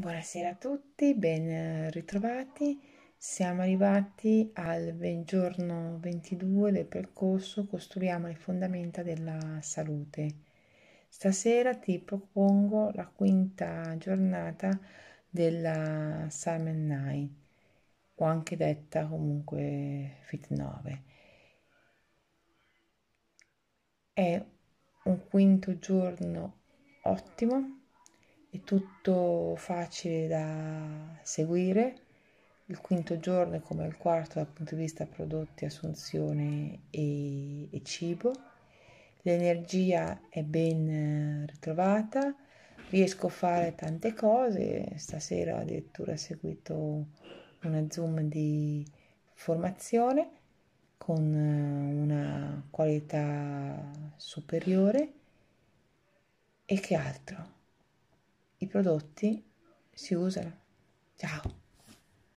Buonasera a tutti, ben eh, ritrovati. Siamo arrivati al giorno 22 del percorso Costruiamo le fondamenta della salute. Stasera ti propongo la quinta giornata della Salmon 9, o anche detta comunque Fit 9. È un quinto giorno ottimo è tutto facile da seguire. Il quinto giorno è come il quarto dal punto di vista prodotti, assunzione e, e cibo. L'energia è ben eh, ritrovata, riesco a fare tante cose. Stasera ho addirittura seguito una Zoom di formazione con eh, una qualità superiore. E che altro? i prodotti si usano. Ciao!